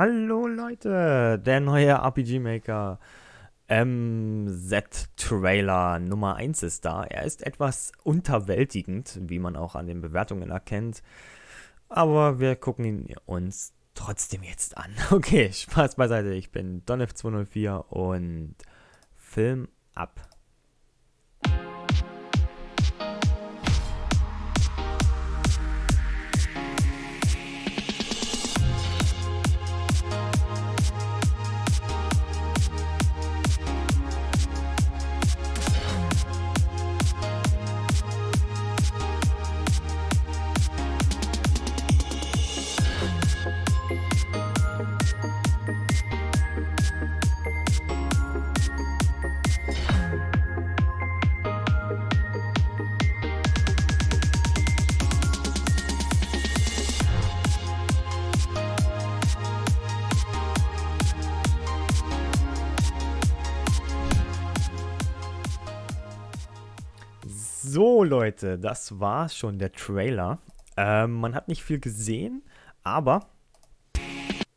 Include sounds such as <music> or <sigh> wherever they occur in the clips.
Hallo Leute, der neue RPG Maker MZ Trailer Nummer 1 ist da. Er ist etwas unterwältigend, wie man auch an den Bewertungen erkennt. Aber wir gucken ihn uns trotzdem jetzt an. <laughs> Okay, Spaß beiseite. Ich bin Donef204 und Film ab. So, Leute, das war schon der Trailer. Ähm, man hat nicht viel gesehen, aber...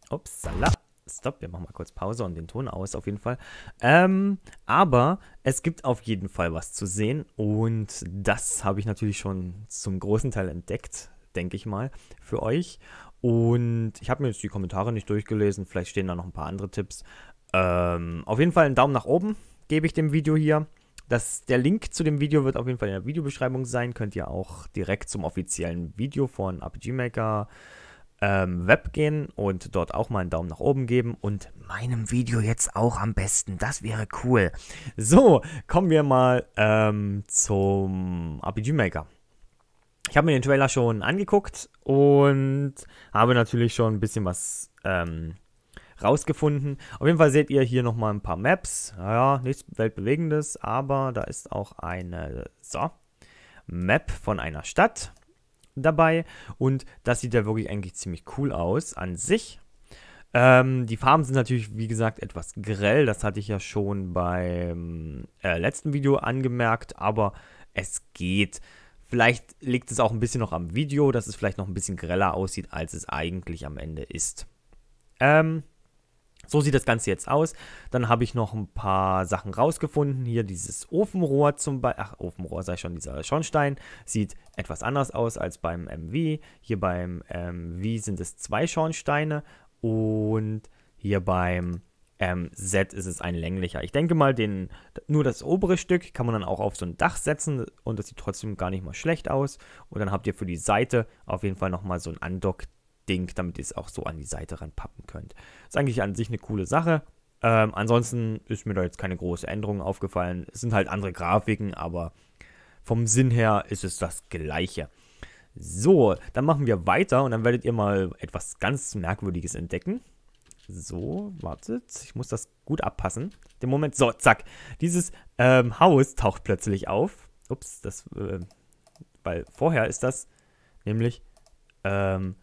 Upsala. Stopp, wir machen mal kurz Pause und den Ton aus, auf jeden Fall. Ähm, aber es gibt auf jeden Fall was zu sehen und das habe ich natürlich schon zum großen Teil entdeckt, denke ich mal, für euch. Und ich habe mir jetzt die Kommentare nicht durchgelesen, vielleicht stehen da noch ein paar andere Tipps. Ähm, auf jeden Fall einen Daumen nach oben gebe ich dem Video hier. Das, der Link zu dem Video wird auf jeden Fall in der Videobeschreibung sein. Könnt ihr auch direkt zum offiziellen Video von RPG Maker ähm, Web gehen und dort auch mal einen Daumen nach oben geben und meinem Video jetzt auch am besten. Das wäre cool. So, kommen wir mal ähm, zum RPG Maker. Ich habe mir den Trailer schon angeguckt und habe natürlich schon ein bisschen was ähm, rausgefunden. Auf jeden Fall seht ihr hier nochmal ein paar Maps. Naja, nichts Weltbewegendes, aber da ist auch eine so, Map von einer Stadt dabei. Und das sieht ja wirklich eigentlich ziemlich cool aus an sich. Ähm, die Farben sind natürlich, wie gesagt, etwas grell. Das hatte ich ja schon beim äh, letzten Video angemerkt, aber es geht. Vielleicht liegt es auch ein bisschen noch am Video, dass es vielleicht noch ein bisschen greller aussieht, als es eigentlich am Ende ist. Ähm, so sieht das Ganze jetzt aus. Dann habe ich noch ein paar Sachen rausgefunden. Hier dieses Ofenrohr zum Beispiel. Ach, Ofenrohr sei schon, dieser Schornstein sieht etwas anders aus als beim MV. Hier beim MV sind es zwei Schornsteine und hier beim ähm, Set ist es ein länglicher. Ich denke mal, den, nur das obere Stück kann man dann auch auf so ein Dach setzen und das sieht trotzdem gar nicht mal schlecht aus. Und dann habt ihr für die Seite auf jeden Fall nochmal so ein Andock Ding, damit ihr es auch so an die Seite ranpappen könnt. Ist eigentlich an sich eine coole Sache. Ähm, ansonsten ist mir da jetzt keine große Änderung aufgefallen. Es sind halt andere Grafiken, aber vom Sinn her ist es das gleiche. So, dann machen wir weiter und dann werdet ihr mal etwas ganz Merkwürdiges entdecken. So, wartet, ich muss das gut abpassen. Den Moment, so, zack. Dieses ähm, Haus taucht plötzlich auf. Ups, das, äh, weil vorher ist das nämlich ähm,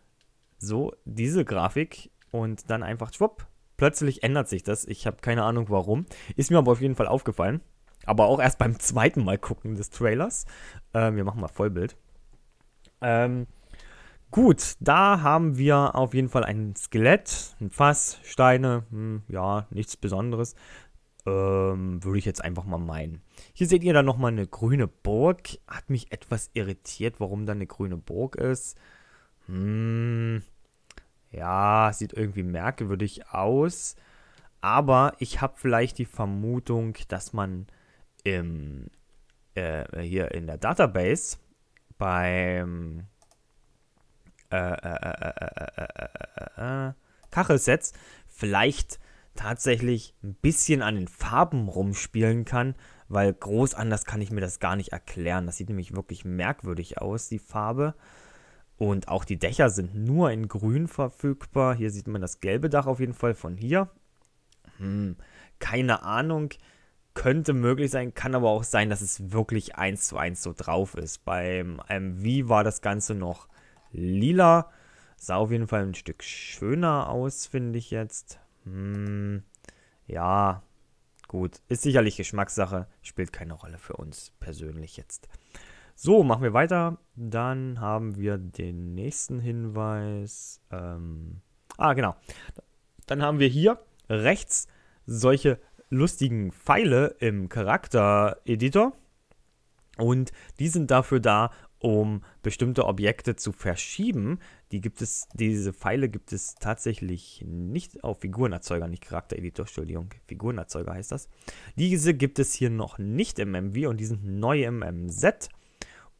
so diese Grafik und dann einfach schwupp, plötzlich ändert sich das. Ich habe keine Ahnung warum. Ist mir aber auf jeden Fall aufgefallen. Aber auch erst beim zweiten Mal gucken des Trailers. Ähm, wir machen mal Vollbild. Ähm, gut, da haben wir auf jeden Fall ein Skelett, ein Fass, Steine, hm, ja, nichts Besonderes. Ähm, Würde ich jetzt einfach mal meinen. Hier seht ihr dann nochmal eine grüne Burg. Hat mich etwas irritiert, warum da eine grüne Burg ist hm, ja, sieht irgendwie merkwürdig aus. Aber ich habe vielleicht die Vermutung, dass man im, äh, hier in der Database beim äh, äh, Kachelsets vielleicht tatsächlich ein bisschen an den Farben rumspielen kann, weil groß anders kann ich mir das gar nicht erklären. Das sieht nämlich wirklich merkwürdig aus, die Farbe. Und auch die Dächer sind nur in grün verfügbar. Hier sieht man das gelbe Dach auf jeden Fall von hier. Hm, keine Ahnung. Könnte möglich sein, kann aber auch sein, dass es wirklich eins zu eins so drauf ist. Beim MV war das Ganze noch lila. Sah auf jeden Fall ein Stück schöner aus, finde ich jetzt. Hm, ja, gut. Ist sicherlich Geschmackssache. Spielt keine Rolle für uns persönlich jetzt. So, machen wir weiter. Dann haben wir den nächsten Hinweis. Ähm, ah, genau. Dann haben wir hier rechts solche lustigen Pfeile im Charakter-Editor. Und die sind dafür da, um bestimmte Objekte zu verschieben. Die gibt es, diese Pfeile gibt es tatsächlich nicht auf Figurenerzeuger, nicht Charaktereditor, Entschuldigung, Figurenerzeuger heißt das. Diese gibt es hier noch nicht im MV und die sind neu im MZ.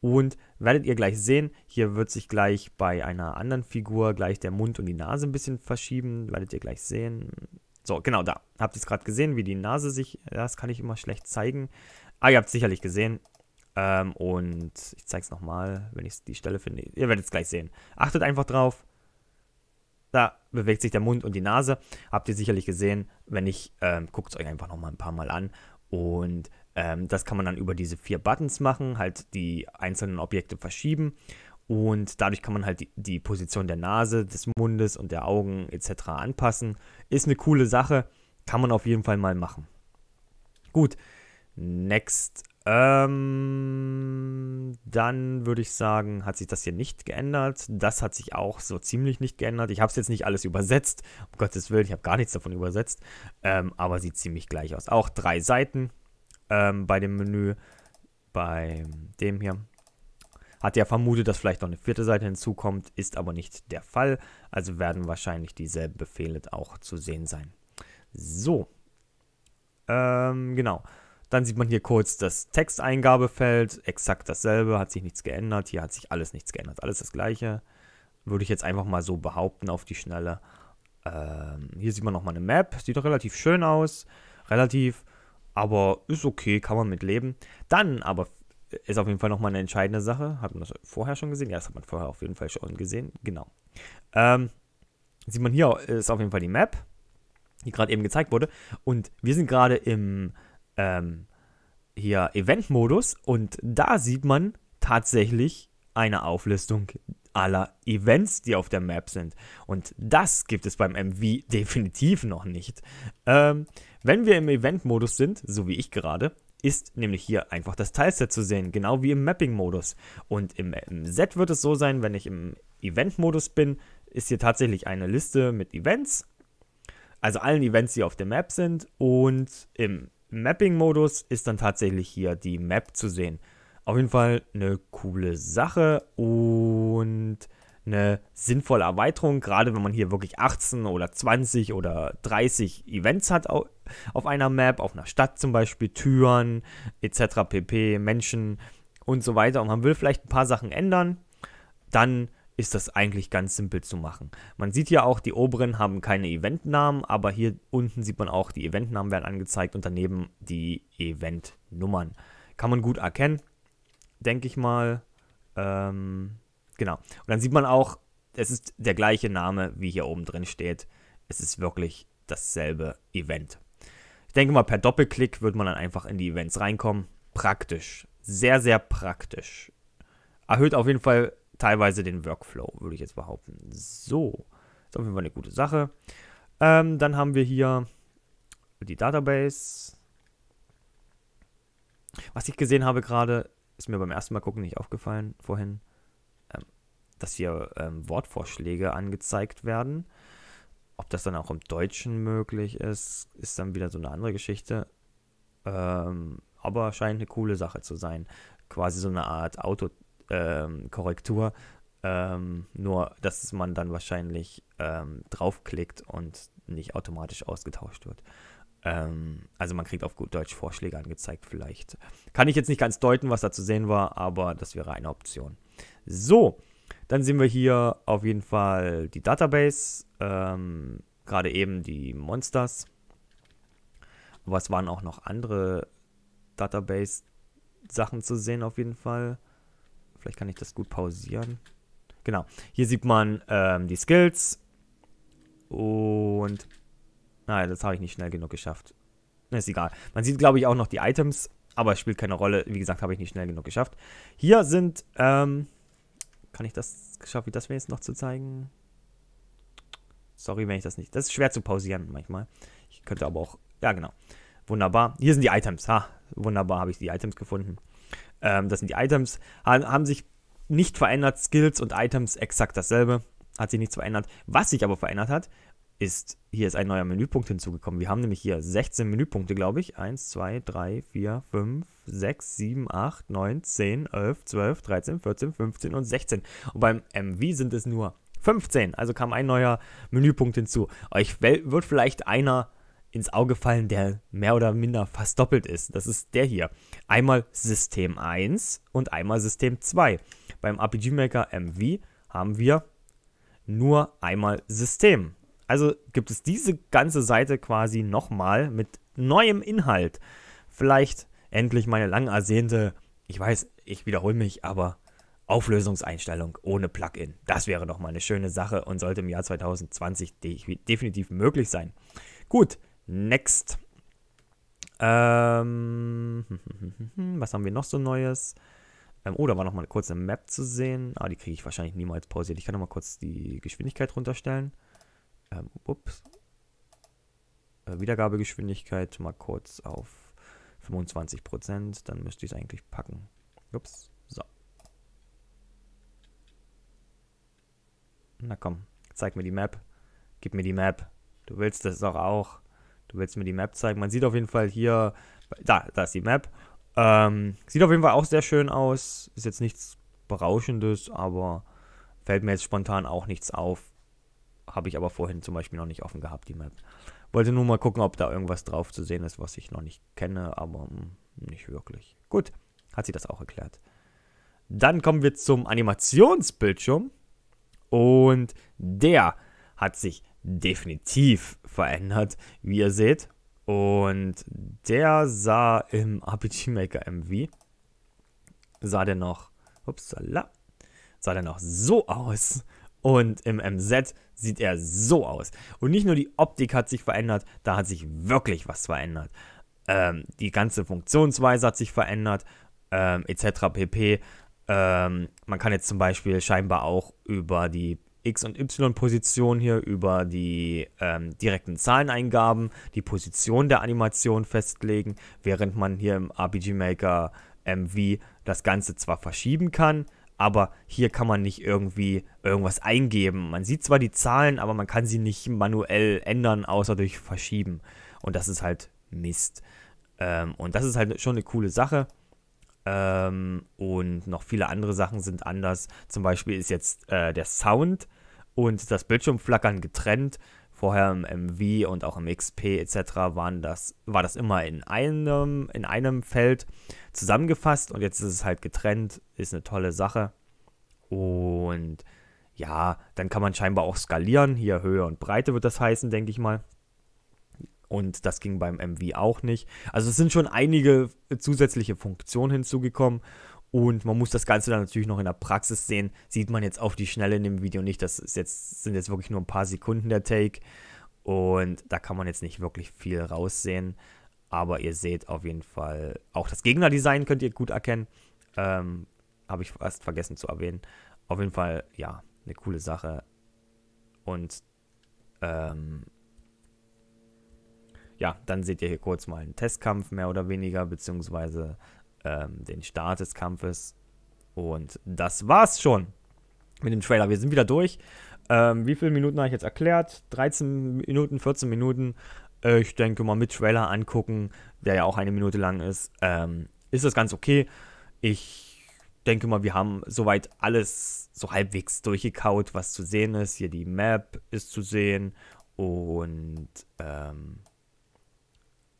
Und werdet ihr gleich sehen, hier wird sich gleich bei einer anderen Figur gleich der Mund und die Nase ein bisschen verschieben. Werdet ihr gleich sehen. So, genau da. Habt ihr es gerade gesehen, wie die Nase sich... Das kann ich immer schlecht zeigen. Ah, ihr habt es sicherlich gesehen. Ähm, und ich zeige es nochmal, wenn ich die Stelle finde. Ihr werdet es gleich sehen. Achtet einfach drauf. Da bewegt sich der Mund und die Nase. Habt ihr sicherlich gesehen. Wenn ich, ähm, guckt es euch einfach nochmal ein paar Mal an. Und ähm, das kann man dann über diese vier Buttons machen, halt die einzelnen Objekte verschieben und dadurch kann man halt die, die Position der Nase, des Mundes und der Augen etc. anpassen. Ist eine coole Sache, kann man auf jeden Fall mal machen. Gut, next. Ähm, dann würde ich sagen, hat sich das hier nicht geändert. Das hat sich auch so ziemlich nicht geändert. Ich habe es jetzt nicht alles übersetzt. Um Gottes Willen, ich habe gar nichts davon übersetzt. Ähm, aber sieht ziemlich gleich aus. Auch drei Seiten ähm, bei dem Menü, bei dem hier, hat ja vermutet, dass vielleicht noch eine vierte Seite hinzukommt, ist aber nicht der Fall. Also werden wahrscheinlich dieselben Befehle auch zu sehen sein. So, ähm, genau. Dann sieht man hier kurz das Texteingabefeld, exakt dasselbe, hat sich nichts geändert. Hier hat sich alles nichts geändert, alles das gleiche. Würde ich jetzt einfach mal so behaupten auf die Schnelle. Ähm, hier sieht man nochmal eine Map, sieht doch relativ schön aus. Relativ, aber ist okay, kann man mit leben. Dann aber ist auf jeden Fall nochmal eine entscheidende Sache. Hat man das vorher schon gesehen? Ja, das hat man vorher auf jeden Fall schon gesehen. Genau. Ähm, sieht man hier ist auf jeden Fall die Map, die gerade eben gezeigt wurde. Und wir sind gerade im ähm, hier Event-Modus und da sieht man tatsächlich eine Auflistung aller Events, die auf der Map sind. Und das gibt es beim MV <laughs> definitiv noch nicht. Ähm, wenn wir im Event-Modus sind, so wie ich gerade, ist nämlich hier einfach das Teilset zu sehen, genau wie im Mapping-Modus. Und im, im Set wird es so sein, wenn ich im Event-Modus bin, ist hier tatsächlich eine Liste mit Events, also allen Events, die auf der Map sind. Und im Mapping-Modus ist dann tatsächlich hier die Map zu sehen. Auf jeden Fall eine coole Sache und und eine sinnvolle Erweiterung, gerade wenn man hier wirklich 18 oder 20 oder 30 Events hat auf einer Map, auf einer Stadt zum Beispiel, Türen etc. pp, Menschen und so weiter und man will vielleicht ein paar Sachen ändern, dann ist das eigentlich ganz simpel zu machen. Man sieht ja auch, die oberen haben keine Eventnamen, aber hier unten sieht man auch, die Eventnamen werden angezeigt und daneben die Eventnummern. Kann man gut erkennen, denke ich mal. Ähm, Genau. Und dann sieht man auch, es ist der gleiche Name, wie hier oben drin steht. Es ist wirklich dasselbe Event. Ich denke mal, per Doppelklick wird man dann einfach in die Events reinkommen. Praktisch. Sehr, sehr praktisch. Erhöht auf jeden Fall teilweise den Workflow, würde ich jetzt behaupten. So. ist auf jeden Fall eine gute Sache. Ähm, dann haben wir hier die Database. Was ich gesehen habe gerade, ist mir beim ersten Mal gucken nicht aufgefallen vorhin dass hier ähm, Wortvorschläge angezeigt werden. Ob das dann auch im Deutschen möglich ist, ist dann wieder so eine andere Geschichte. Ähm, aber scheint eine coole Sache zu sein. Quasi so eine Art Autokorrektur. Ähm, ähm, nur, dass man dann wahrscheinlich ähm, draufklickt und nicht automatisch ausgetauscht wird. Ähm, also man kriegt auf gut Deutsch Vorschläge angezeigt vielleicht. Kann ich jetzt nicht ganz deuten, was da zu sehen war, aber das wäre eine Option. So, dann sehen wir hier auf jeden Fall die Database, ähm, gerade eben die Monsters. Aber es waren auch noch andere Database-Sachen zu sehen auf jeden Fall. Vielleicht kann ich das gut pausieren. Genau, hier sieht man ähm, die Skills. Und... naja, das habe ich nicht schnell genug geschafft. Ist egal. Man sieht, glaube ich, auch noch die Items. Aber es spielt keine Rolle. Wie gesagt, habe ich nicht schnell genug geschafft. Hier sind... Ähm, kann ich das, schaffe ich das mir jetzt noch zu zeigen? Sorry, wenn ich das nicht, das ist schwer zu pausieren manchmal. Ich könnte aber auch, ja genau. Wunderbar, hier sind die Items, ha, wunderbar habe ich die Items gefunden. Ähm, das sind die Items, ha haben sich nicht verändert, Skills und Items exakt dasselbe, hat sich nichts verändert. Was sich aber verändert hat, ist, hier ist ein neuer Menüpunkt hinzugekommen. Wir haben nämlich hier 16 Menüpunkte, glaube ich. 1, 2, 3, 4, 5, 6, 7, 8, 9, 10, 11, 12, 13, 14, 15 und 16. Und beim MV sind es nur 15. Also kam ein neuer Menüpunkt hinzu. Euch wird vielleicht einer ins Auge fallen, der mehr oder minder fast doppelt ist. Das ist der hier. Einmal System 1 und einmal System 2. Beim RPG Maker MV haben wir nur einmal System. Also gibt es diese ganze Seite quasi nochmal mit neuem Inhalt. Vielleicht endlich meine lang ersehnte, ich weiß, ich wiederhole mich, aber Auflösungseinstellung ohne Plugin. Das wäre nochmal eine schöne Sache und sollte im Jahr 2020 de definitiv möglich sein. Gut, next. Ähm, <laughs> was haben wir noch so Neues? Ähm, oh, da war nochmal kurz eine Map zu sehen. Ah, die kriege ich wahrscheinlich niemals pausiert. Ich kann nochmal kurz die Geschwindigkeit runterstellen ähm, ups, äh, Wiedergabegeschwindigkeit mal kurz auf 25%, dann müsste ich es eigentlich packen. Ups, so. Na komm, zeig mir die Map. Gib mir die Map. Du willst das doch auch. Du willst mir die Map zeigen. Man sieht auf jeden Fall hier, da, da ist die Map. Ähm, sieht auf jeden Fall auch sehr schön aus. Ist jetzt nichts Berauschendes, aber fällt mir jetzt spontan auch nichts auf, habe ich aber vorhin zum Beispiel noch nicht offen gehabt, die Map. Wollte nur mal gucken, ob da irgendwas drauf zu sehen ist, was ich noch nicht kenne, aber hm, nicht wirklich. Gut, hat sie das auch erklärt. Dann kommen wir zum Animationsbildschirm. Und der hat sich definitiv verändert, wie ihr seht. Und der sah im <laughs> RPG Maker MV, sah der noch, upsala, sah der noch so aus. Und im MZ sieht er so aus. Und nicht nur die Optik hat sich verändert, da hat sich wirklich was verändert. Ähm, die ganze Funktionsweise hat sich verändert, ähm, etc. pp. Ähm, man kann jetzt zum Beispiel scheinbar auch über die X- und Y-Position hier, über die ähm, direkten Zahleneingaben, die Position der Animation festlegen, während man hier im RPG Maker MV das Ganze zwar verschieben kann, aber hier kann man nicht irgendwie irgendwas eingeben. Man sieht zwar die Zahlen, aber man kann sie nicht manuell ändern, außer durch Verschieben. Und das ist halt Mist. Ähm, und das ist halt schon eine coole Sache. Ähm, und noch viele andere Sachen sind anders. Zum Beispiel ist jetzt äh, der Sound und das Bildschirmflackern getrennt. Vorher im MV und auch im XP etc. Waren das, war das immer in einem, in einem Feld zusammengefasst und jetzt ist es halt getrennt. Ist eine tolle Sache. Und ja, dann kann man scheinbar auch skalieren. Hier Höhe und Breite wird das heißen, denke ich mal. Und das ging beim MV auch nicht. Also es sind schon einige zusätzliche Funktionen hinzugekommen. Und man muss das Ganze dann natürlich noch in der Praxis sehen. Sieht man jetzt auf die Schnelle in dem Video nicht. Das ist jetzt, sind jetzt wirklich nur ein paar Sekunden der Take. Und da kann man jetzt nicht wirklich viel raussehen. Aber ihr seht auf jeden Fall, auch das Gegnerdesign könnt ihr gut erkennen. Ähm, Habe ich fast vergessen zu erwähnen. Auf jeden Fall, ja, eine coole Sache. Und ähm, ja, dann seht ihr hier kurz mal einen Testkampf mehr oder weniger, beziehungsweise ähm, den Start des Kampfes. Und das war's schon mit dem Trailer. Wir sind wieder durch. Ähm, wie viele Minuten habe ich jetzt erklärt? 13 Minuten, 14 Minuten. Äh, ich denke mal mit Trailer angucken, der ja auch eine Minute lang ist, ähm, ist das ganz okay. Ich denke mal, wir haben soweit alles so halbwegs durchgekaut, was zu sehen ist. Hier die Map ist zu sehen und ähm,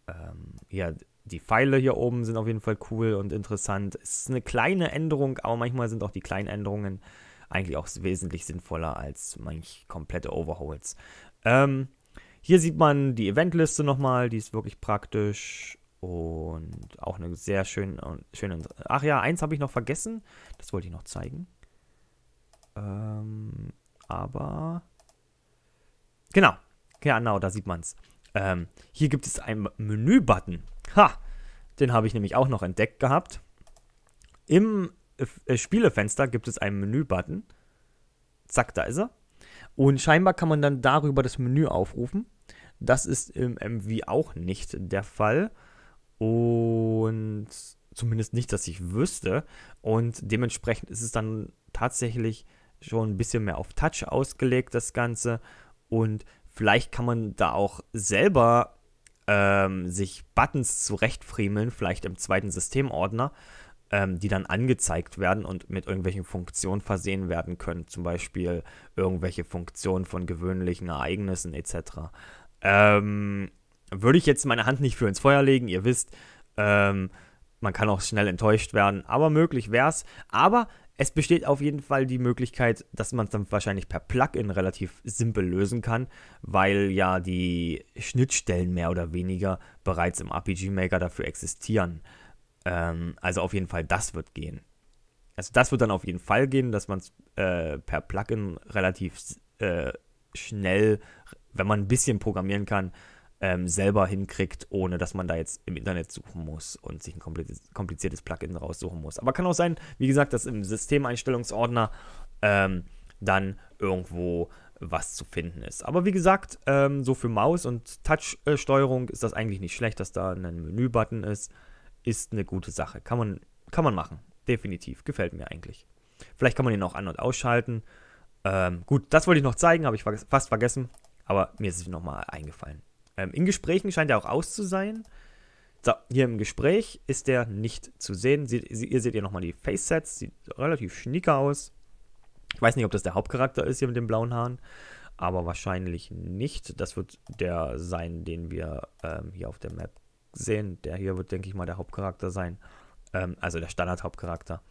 ähm ja, die Pfeile hier oben sind auf jeden Fall cool und interessant. Es ist eine kleine Änderung, aber manchmal sind auch die kleinen Änderungen eigentlich auch wesentlich sinnvoller als manch komplette Overhauls. Ähm, hier sieht man die Eventliste nochmal, die ist wirklich praktisch und auch eine sehr schöne, schöne ach ja, eins habe ich noch vergessen, das wollte ich noch zeigen. Ähm, aber, genau, genau, da sieht man es. Ähm, hier gibt es einen Menü-Button. Ha! Den habe ich nämlich auch noch entdeckt gehabt. Im äh, äh, Spielefenster gibt es einen Menü-Button. Zack, da ist er. Und scheinbar kann man dann darüber das Menü aufrufen. Das ist im MV auch nicht der Fall. Und zumindest nicht, dass ich wüsste. Und dementsprechend ist es dann tatsächlich schon ein bisschen mehr auf Touch ausgelegt, das Ganze. Und Vielleicht kann man da auch selber ähm, sich Buttons zurechtfriemeln, vielleicht im zweiten Systemordner, ähm, die dann angezeigt werden und mit irgendwelchen Funktionen versehen werden können. Zum Beispiel irgendwelche Funktionen von gewöhnlichen Ereignissen etc. Ähm, würde ich jetzt meine Hand nicht für ins Feuer legen, ihr wisst. Ähm, man kann auch schnell enttäuscht werden, aber möglich wär's. Aber es besteht auf jeden Fall die Möglichkeit, dass man es dann wahrscheinlich per Plugin relativ simpel lösen kann, weil ja die Schnittstellen mehr oder weniger bereits im RPG Maker dafür existieren. Ähm, also auf jeden Fall, das wird gehen. Also das wird dann auf jeden Fall gehen, dass man es äh, per Plugin relativ äh, schnell, wenn man ein bisschen programmieren kann, ähm, selber hinkriegt, ohne dass man da jetzt im Internet suchen muss und sich ein kompliziertes Plugin raussuchen muss. Aber kann auch sein, wie gesagt, dass im Systemeinstellungsordner ähm, dann irgendwo was zu finden ist. Aber wie gesagt, ähm, so für Maus- und Touch-Steuerung ist das eigentlich nicht schlecht, dass da ein Menü-Button ist. Ist eine gute Sache. Kann man, kann man machen. Definitiv. Gefällt mir eigentlich. Vielleicht kann man ihn auch an- und ausschalten. Ähm, gut, das wollte ich noch zeigen, habe ich fast vergessen. Aber mir ist es nochmal eingefallen. Ähm, in Gesprächen scheint er auch aus zu sein. So, hier im Gespräch ist er nicht zu sehen. Sie, sie, ihr seht hier nochmal die Face-Sets, sieht relativ schnicker aus. Ich weiß nicht, ob das der Hauptcharakter ist hier mit den blauen Haaren, aber wahrscheinlich nicht. Das wird der sein, den wir ähm, hier auf der Map sehen. Der hier wird, denke ich mal, der Hauptcharakter sein. Ähm, also der Standard-Hauptcharakter.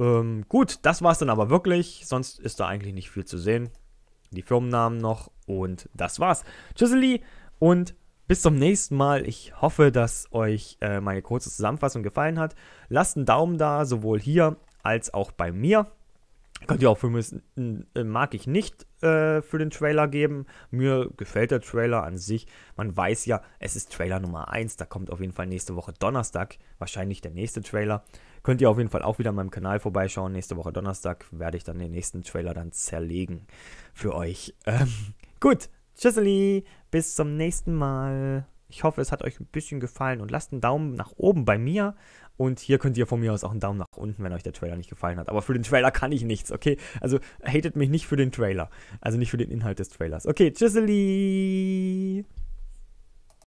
Ähm, gut, das war's dann aber wirklich. Sonst ist da eigentlich nicht viel zu sehen. Die Firmennamen noch und das war's. Tschüsseli! Und bis zum nächsten Mal. Ich hoffe, dass euch äh, meine kurze Zusammenfassung gefallen hat. Lasst einen Daumen da, sowohl hier als auch bei mir. Könnt ihr auch für mich, äh, mag ich nicht äh, für den Trailer geben. Mir gefällt der Trailer an sich. Man weiß ja, es ist Trailer Nummer 1. Da kommt auf jeden Fall nächste Woche Donnerstag wahrscheinlich der nächste Trailer. Könnt ihr auf jeden Fall auch wieder an meinem Kanal vorbeischauen. Nächste Woche Donnerstag werde ich dann den nächsten Trailer dann zerlegen für euch. Ähm, gut, Tschüsseli, bis zum nächsten Mal. Ich hoffe, es hat euch ein bisschen gefallen und lasst einen Daumen nach oben bei mir. Und hier könnt ihr von mir aus auch einen Daumen nach unten, wenn euch der Trailer nicht gefallen hat. Aber für den Trailer kann ich nichts, okay? Also hatet mich nicht für den Trailer. Also nicht für den Inhalt des Trailers. Okay, tschüsseli!